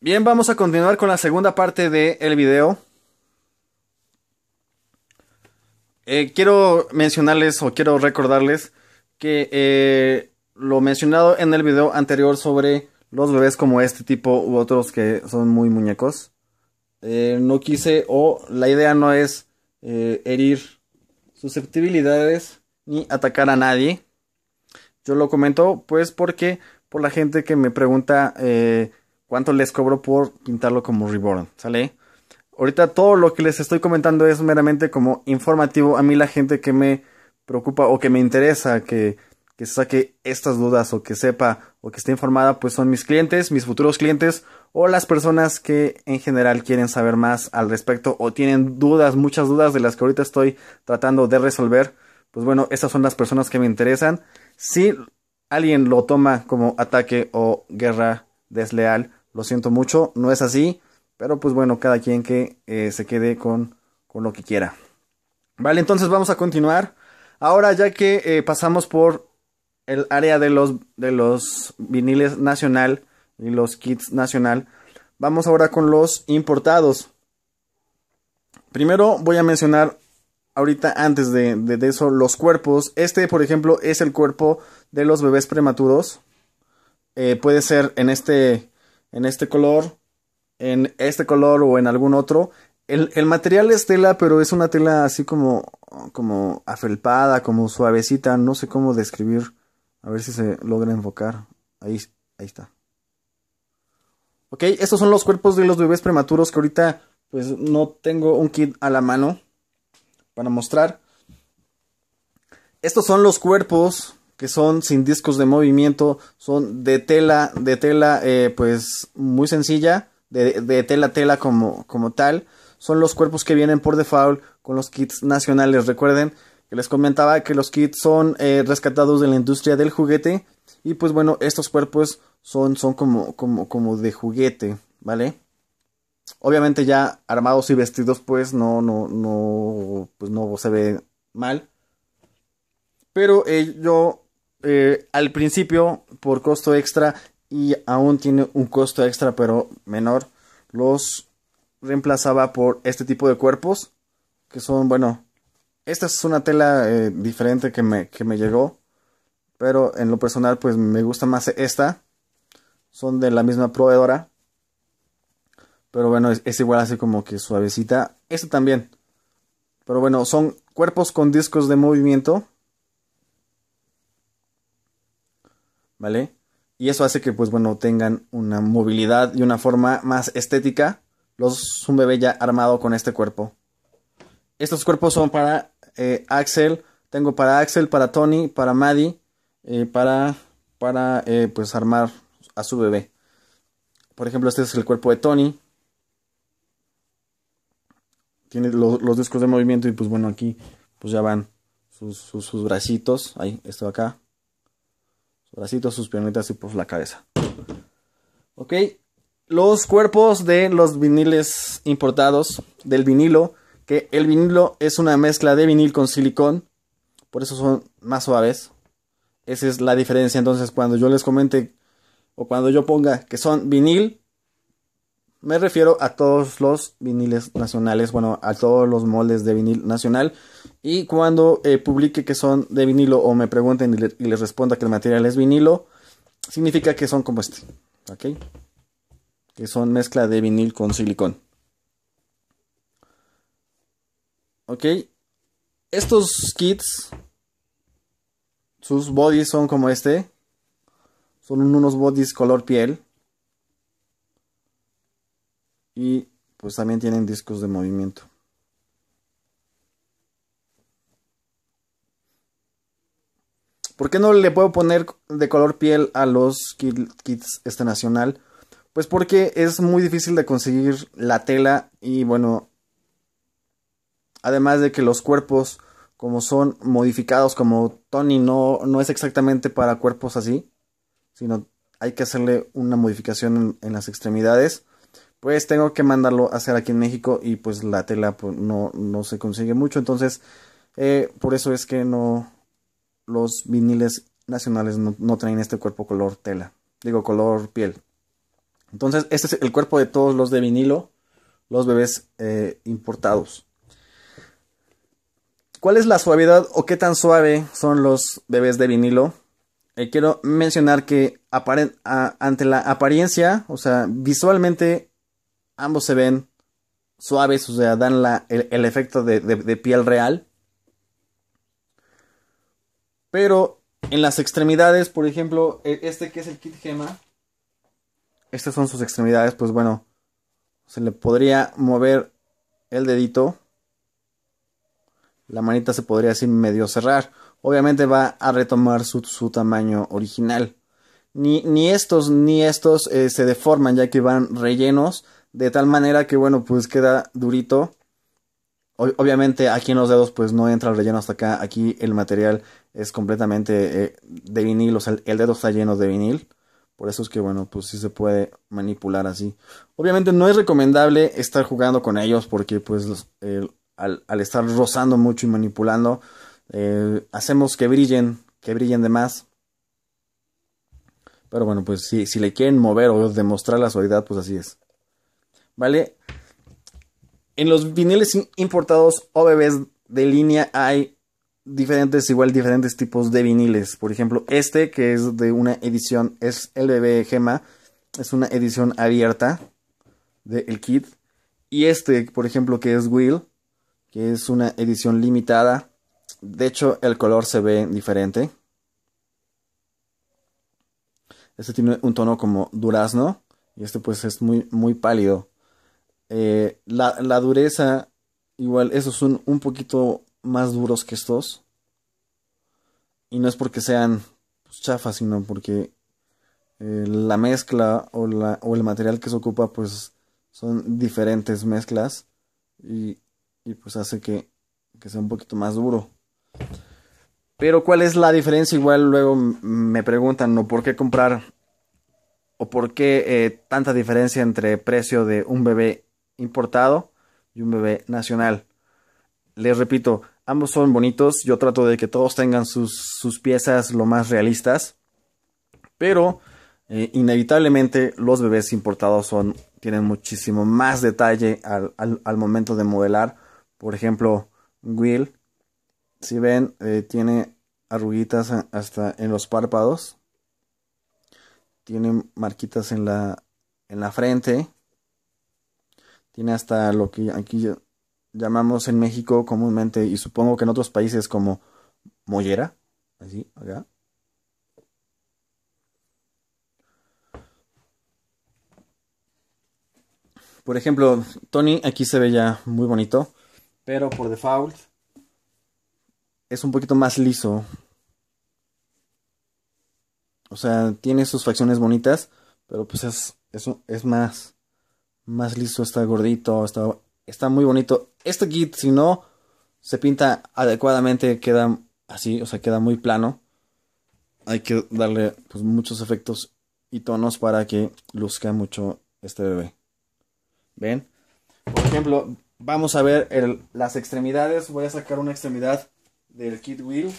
Bien, vamos a continuar con la segunda parte del video. Eh, quiero mencionarles o quiero recordarles que eh, lo mencionado en el video anterior sobre los bebés como este tipo u otros que son muy muñecos. Eh, no quise o la idea no es herir susceptibilidades ni atacar a nadie. Yo lo comento pues porque por la gente que me pregunta cuánto les cobro por pintarlo como Reborn, ¿sale? Ahorita todo lo que les estoy comentando es meramente como informativo. A mí la gente que me preocupa o que me interesa que, que saque estas dudas o que sepa o que esté informada, pues son mis clientes, mis futuros clientes o las personas que en general quieren saber más al respecto o tienen dudas, muchas dudas de las que ahorita estoy tratando de resolver. Pues bueno, esas son las personas que me interesan. Si alguien lo toma como ataque o guerra desleal, lo siento mucho, no es así. Pero pues bueno, cada quien que eh, se quede con, lo que quiera. Vale, entonces vamos a continuar. Ahora ya que eh, pasamos por el área de los, de los viniles nacional y los kits nacional, vamos ahora con los importados. Primero voy a mencionar ahorita antes de, de, eso los cuerpos. Este, por ejemplo, es el cuerpo de los bebés prematuros. Eh, puede ser en este en este color, en este color o en algún otro. El, material es tela, pero es una tela así como, como afelpada, como suavecita, no sé cómo describir. A ver si se logra enfocar. Ahí, ahí está. Ok, estos son los cuerpos de los bebés prematuros que ahorita pues no tengo un kit a la mano para mostrar. Estos son los cuerpos que son sin discos de movimiento, son de tela, de tela eh, pues muy sencilla, de, de tela tela como, como tal. Son los cuerpos que vienen por default con los kits nacionales. Recuerden que les comentaba que los kits son eh, rescatados de la industria del juguete. Y pues bueno, estos cuerpos son, son como, como, como de juguete, ¿vale? Obviamente ya armados y vestidos pues no, no, no, pues no se ve mal. Pero eh, yo eh, al principio por costo extra y aún tiene un costo extra pero menor, los reemplazaba por este tipo de cuerpos que son, bueno, esta es una tela eh, diferente que me, que me llegó, pero en lo personal pues me gusta más esta, son de la misma proveedora, pero bueno, es, es igual así como que suavecita, esta también, pero bueno, son cuerpos con discos de movimiento ¿vale? Y eso hace que, pues bueno, tengan una movilidad y una forma más estética. Los un bebé ya armado con este cuerpo. Estos cuerpos son para eh, Axel, tengo para Axel, para Tony, para Maddie, eh, para, para eh, pues armar a su bebé. Por ejemplo, este es el cuerpo de Tony. Tiene los discos de movimiento y pues bueno, aquí pues ya van sus, sus bracitos. Ahí, esto acá bracitos, sus piernitas y por pues, la cabeza. Ok, los cuerpos de los viniles importados, del vinilo, que el vinilo es una mezcla de vinil con silicón, por eso son más suaves. Esa es la diferencia. Entonces, cuando yo les comente o cuando yo ponga que son vinil, me refiero a todos los viniles nacionales, bueno, a todos los moldes de vinil nacional y cuando eh, publique que son de vinilo o me pregunten y, les responda que el material es vinilo, significa que son como este. ¿Ok? Que son mezcla de vinil con silicón. ¿Ok? Estos kits, sus bodies son como este. Son unos bodies color piel. Y pues también tienen discos de movimiento. ¿Por qué no le puedo poner de color piel a los kits este nacional? Pues porque es muy difícil de conseguir la tela y bueno, además de que los cuerpos como son modificados como Tony no, no es exactamente para cuerpos así, sino hay que hacerle una modificación en, las extremidades, pues tengo que mandarlo a hacer aquí en México y pues la tela pues, no, no se consigue mucho, entonces eh, por eso es que no, los viniles nacionales no, traen este cuerpo color tela, digo color piel. Entonces, este es el cuerpo de todos los de vinilo, los bebés eh, importados. ¿Cuál es la suavidad o qué tan suave son los bebés de vinilo? Eh, quiero mencionar que ante la apariencia, o sea, visualmente ambos se ven suaves, o sea, dan el, efecto de piel real pero en las extremidades, por ejemplo, e, este que es el kit gema, estas son sus extremidades, pues bueno, se le podría mover el dedito. La manita se podría así medio cerrar. Obviamente va a retomar su, tamaño original. Ni, ni, estos ni estos eh, se deforman ya que van rellenos de tal manera que bueno pues queda durito. obviamente aquí en los dedos pues no entra el relleno hasta acá. Aquí el material es completamente eh, de vinil, o sea, el dedo está lleno de vinil. Por eso es que, bueno, pues sí se puede manipular así. Obviamente no es recomendable estar jugando con ellos porque, pues, al, estar rozando mucho y manipulando, eh, hacemos que brillen, que brillen de más. Pero bueno, pues si, si le quieren mover o demostrar la suavidad, pues así es. ¿Vale? En los viniles importados OBBs de línea hay diferentes, igual diferentes tipos de viniles. Por ejemplo, este que es de una edición, es el bebé Gema, es una edición abierta del kit. Y este, por ejemplo, que es Will, que es una edición limitada. De hecho, el color se ve diferente. Este tiene un tono como durazno y este pues es muy, muy pálido. Eh, la, dureza, igual, eso es un poquito más duros que estos. Y no es porque sean pues, chafas, sino porque eh, la mezcla o, la, o el material que se ocupa, pues son diferentes mezclas. Y, pues hace que, que sea un poquito más duro. Pero ¿cuál es la diferencia? Igual luego me preguntan, ¿no? ¿Por qué comprar o por qué eh, tanta diferencia entre precio de un bebé importado y un bebé nacional? Les repito, ambos son bonitos. Yo trato de que todos tengan sus, piezas lo más realistas. Pero eh, inevitablemente los bebés importados son, tienen muchísimo más detalle al, momento de modelar. Por ejemplo, Will, si ven, eh, tiene arruguitas hasta en los párpados. Tiene marquitas en la, en la frente. Tiene hasta lo que aquí llamamos en México comúnmente y supongo que en otros países como mollera, así, acá. Por ejemplo, Tony aquí se ve ya muy bonito, pero por default es un poquito más liso. O sea, tiene sus facciones bonitas, pero pues es, es, es más, más liso, está gordito, está, está muy bonito este kit, si no se pinta adecuadamente, queda así, o sea, queda muy plano. Hay que darle pues, muchos efectos y tonos para que luzca mucho este bebé. ¿Ven? Por ejemplo, vamos a ver las extremidades. Voy a sacar una extremidad del kit wheel.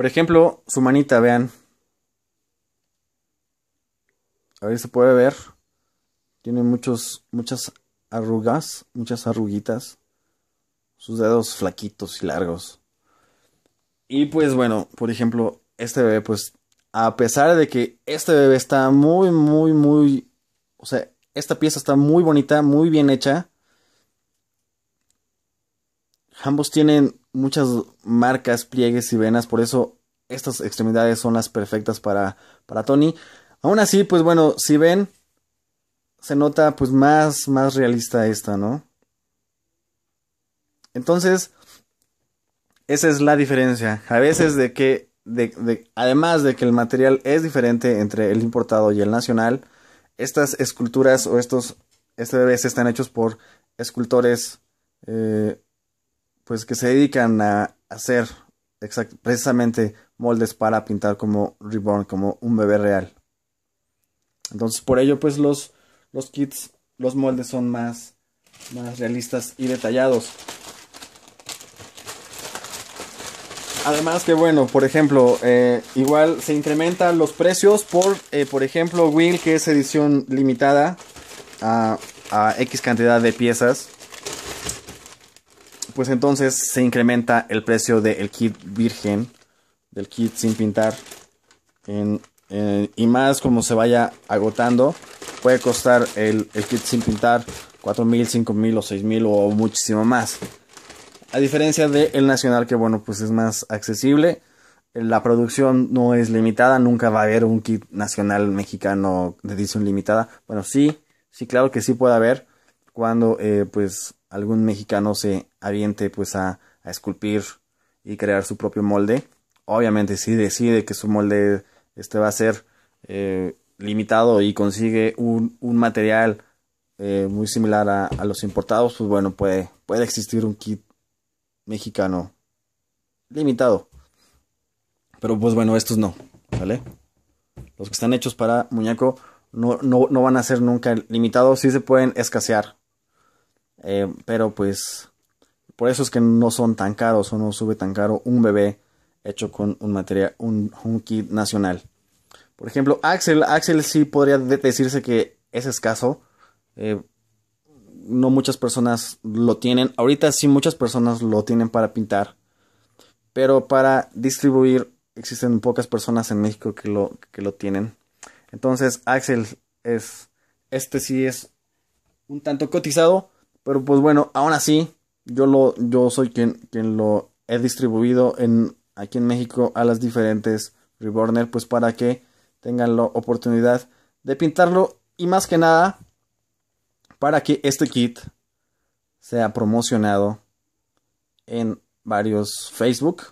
Por ejemplo, su manita, vean. A ver si se puede ver. Tiene muchos, muchas arrugas, muchas arruguitas. Sus dedos flaquitos y largos. Y pues bueno, por ejemplo, este bebé, pues, a pesar de que este bebé está muy, muy, muy... O sea, esta pieza está muy bonita, muy bien hecha. Ambos tienen muchas marcas, pliegues y venas, por eso estas extremidades son las perfectas para, para Tony. Aún así, pues bueno, si ven, se nota pues más, más realista esta, ¿no? Entonces, esa es la diferencia. A veces de que, además de que el material es diferente entre el importado y el nacional, estas esculturas o estos, este bebés están hechos por escultores eh, pues que se dedican a hacer precisamente moldes para pintar como Reborn, como un bebé real. Entonces por ello pues los, los kits, los moldes son más, realistas y detallados. Además que bueno, por ejemplo, eh, igual se incrementan los precios por, eh, por ejemplo, Will, que es edición limitada a X cantidad de piezas pues entonces se incrementa el precio del kit virgen, del kit sin pintar. y más como se vaya agotando, puede costar el, kit sin pintar 4.000, 5.000 o 6.000 o muchísimo más. A diferencia del nacional que bueno, pues es más accesible. La producción no es limitada, nunca va a haber un kit nacional mexicano de edición limitada. Bueno, sí, sí, claro que sí puede haber cuando eh, pues algún mexicano se aviente pues a, esculpir y crear su propio molde. Obviamente si decide que su molde este va a ser eh, limitado y consigue un, material eh, muy similar a, los importados, pues bueno, puede, puede existir un kit mexicano limitado. Pero pues bueno, estos no, ¿vale? Los que están hechos para muñeco no, no, no van a ser nunca limitados, sí se pueden escasear, eh, pero pues por eso es que no son tan caros o no sube tan caro un bebé hecho con un material, un, kit nacional. Por ejemplo, Axel, Axel sí podría decirse que es escaso. Eh, no muchas personas lo tienen. Ahorita sí muchas personas lo tienen para pintar. Pero para distribuir existen pocas personas en México que lo, que lo tienen. Entonces, Axel es. Este sí es un tanto cotizado. Pero pues bueno, aún así, yo, lo, yo soy quien, quien lo he distribuido en, aquí en México a las diferentes Reborners. pues para que tengan la oportunidad de pintarlo y más que nada para que este kit sea promocionado en varios Facebook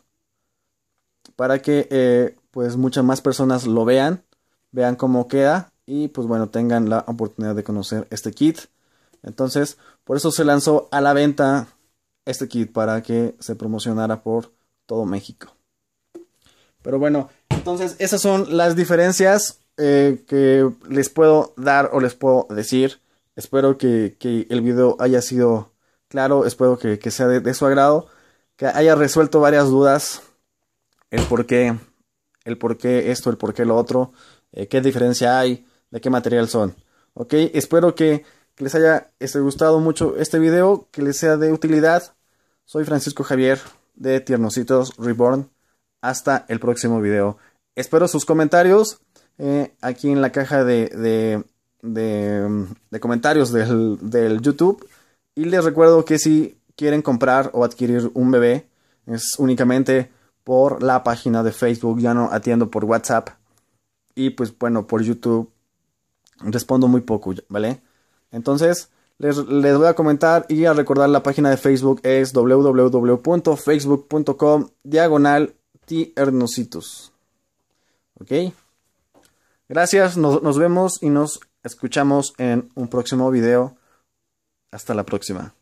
para que eh, pues muchas más personas lo vean vean cómo queda y pues bueno tengan la oportunidad de conocer este kit entonces, por eso se lanzó a la venta este kit para que se promocionara por todo México. Pero bueno, entonces esas son las diferencias eh, que les puedo dar o les puedo decir. Espero que, el video haya sido claro, espero que, sea de, su agrado, que haya resuelto varias dudas, el por qué, el por qué esto, el por qué lo otro, eh, qué diferencia hay, de qué material son. Ok, espero que que les haya este, gustado mucho este video, que les sea de utilidad. Soy Francisco Javier de Tiernositos Reborn. Hasta el próximo video. Espero sus comentarios eh, aquí en la caja de, comentarios del, YouTube. Y les recuerdo que si quieren comprar o adquirir un bebé, es únicamente por la página de Facebook. Ya no atiendo por WhatsApp. Y pues bueno, por YouTube respondo muy poco, ¿vale? Entonces, les, voy a comentar y a recordar la página de Facebook es www.facebook.com diagonal Okay ¿Ok? Gracias, nos, nos vemos y nos escuchamos en un próximo video. Hasta la próxima.